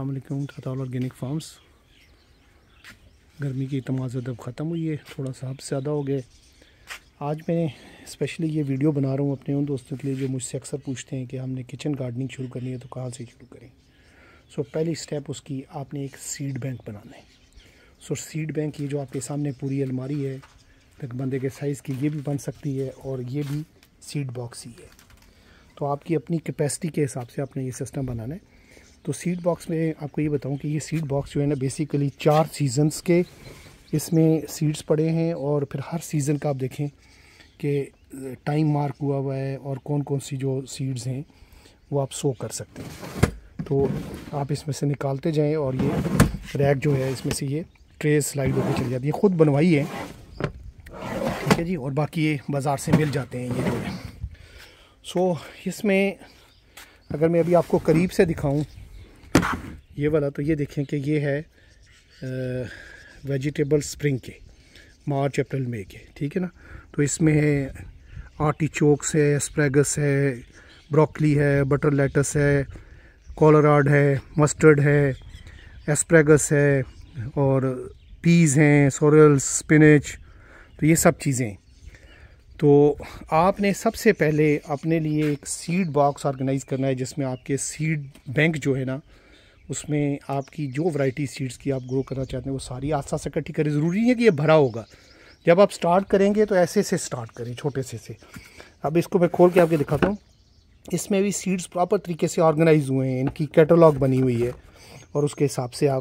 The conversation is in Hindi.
अल्लाम खताल ऑर्गेनिक फार्म्स गर्मी की तमाम अब ख़त्म हुई है थोड़ा सा हब ज़्यादा हो गए आज मैं स्पेशली ये वीडियो बना रहा हूँ अपने उन दोस्तों के लिए जो मुझसे अक्सर पूछते हैं कि हमने किचन गार्डनिंग शुरू करनी है तो कहाँ से शुरू करें सो so, पहली स्टेप उसकी आपने एक सीड बैंक बनाना है सो so, सीड बैंक ये जो आपके सामने पूरी अलमारी है तक बंदे के साइज़ की ये भी बन सकती है और ये भी सीड बॉक्स ही है तो आपकी अपनी कैपेसिटी के हिसाब से आपने ये सिस्टम बनाना है तो सीड बॉक्स में आपको ये बताऊं कि ये सीड बॉक्स जो है ना बेसिकली चार सीजन्स के इसमें सीड्स पड़े हैं और फिर हर सीज़न का आप देखें कि टाइम मार्क हुआ हुआ है और कौन कौन सी जो सीड्स हैं वो आप सो कर सकते हैं तो आप इसमें से निकालते जाएं और ये रैक जो है इसमें से ये ट्रे स्लाइड होकर चली जाती है ख़ुद बनवाई है ठीक है जी और बाकी ये बाज़ार से मिल जाते हैं ये जो है सो इसमें अगर मैं अभी आपको करीब से दिखाऊं ये वाला तो ये देखें कि ये है वेजिटेबल स्प्रिंग के मार्च अप्रैल मई के ठीक है ना तो इसमें है आटी चोक्स है स्प्रेगस है ब्रोकली है बटर लेटस है कॉलराड है मस्टर्ड है एस्प्रेगस है और पीज़ हैं सोरल स्पिनच तो ये सब चीज़ें तो आपने सबसे पहले अपने लिए एक सीड बॉक्स ऑर्गेनाइज़ करना है जिसमें आपके सीड बैंक जो है ना उसमें आपकी जो वैरायटी सीड्स की आप ग्रो करना चाहते हैं वो सारी आस्था से इकट्ठी करें ज़रूरी नहीं है कि ये भरा होगा जब आप स्टार्ट करेंगे तो ऐसे से स्टार्ट करें छोटे से से अब इसको मैं खोल के आपके दिखाता हूँ इसमें भी सीड्स प्रॉपर तरीके से ऑर्गेनाइज हुए हैं इनकी कैटलॉग बनी हुई है और उसके हिसाब से आप